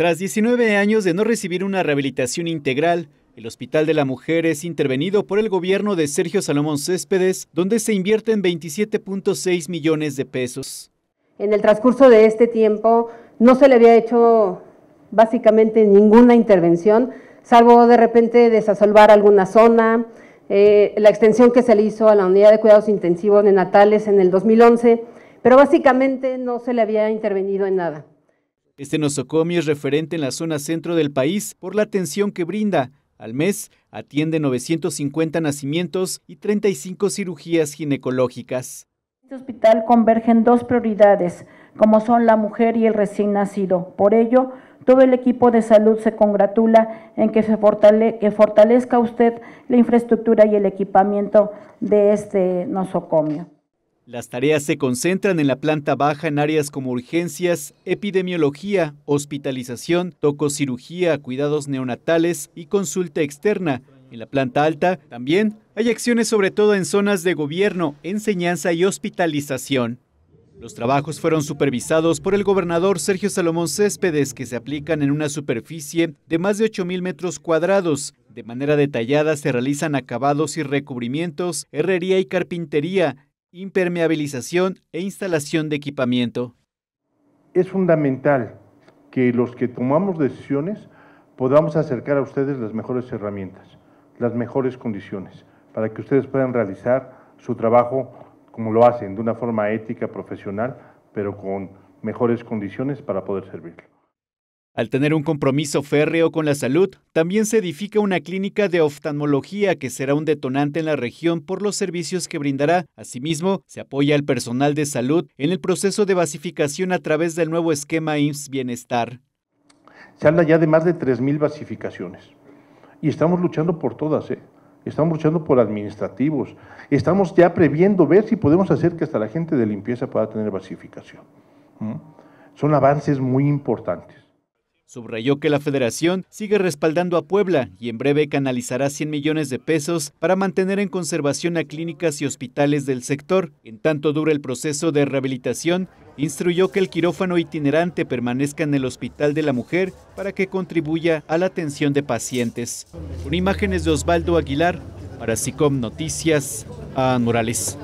Tras 19 años de no recibir una rehabilitación integral, el Hospital de la Mujer es intervenido por el gobierno de Sergio Salomón Céspedes, donde se invierte en 27.6 millones de pesos. En el transcurso de este tiempo no se le había hecho básicamente ninguna intervención, salvo de repente desasolvar alguna zona, eh, la extensión que se le hizo a la unidad de cuidados intensivos de Natales en el 2011, pero básicamente no se le había intervenido en nada. Este nosocomio es referente en la zona centro del país por la atención que brinda. Al mes atiende 950 nacimientos y 35 cirugías ginecológicas. este hospital convergen dos prioridades, como son la mujer y el recién nacido. Por ello, todo el equipo de salud se congratula en que, se fortalezca usted la infraestructura y el equipamiento de este nosocomio. Las tareas se concentran en la planta baja en áreas como urgencias, epidemiología, hospitalización, tococirugía, cuidados neonatales y consulta externa. En la planta alta también hay acciones sobre todo en zonas de gobierno, enseñanza y hospitalización. Los trabajos fueron supervisados por el gobernador Sergio Salomón Céspedes, que se aplican en una superficie de más de 8.000 metros cuadrados, de manera detallada se realizan acabados y recubrimientos, herrería y carpintería, Impermeabilización e instalación de equipamiento. Es fundamental que los que tomamos decisiones podamos acercar a ustedes las mejores herramientas, las mejores condiciones, para que ustedes puedan realizar su trabajo como lo hacen, de una forma ética, profesional, pero con mejores condiciones para poder servirlo. Al tener un compromiso férreo con la salud, también se edifica una clínica de oftalmología que será un detonante en la región por los servicios que brindará. Asimismo, se apoya al personal de salud en el proceso de basificación a través del nuevo esquema IMSS Bienestar. Se habla ya de más de 3.000 basificaciones y estamos luchando por todas. ¿eh? Estamos luchando por administrativos. Estamos ya previendo ver si podemos hacer que hasta la gente de limpieza pueda tener basificación. Son avances muy importantes. Subrayó que la federación sigue respaldando a Puebla y en breve canalizará 100 millones de pesos para mantener en conservación a clínicas y hospitales del sector. En tanto dura el proceso de rehabilitación, instruyó que el quirófano itinerante permanezca en el Hospital de la Mujer para que contribuya a la atención de pacientes. Con imágenes de Osvaldo Aguilar, para SICOM Noticias, a Morales.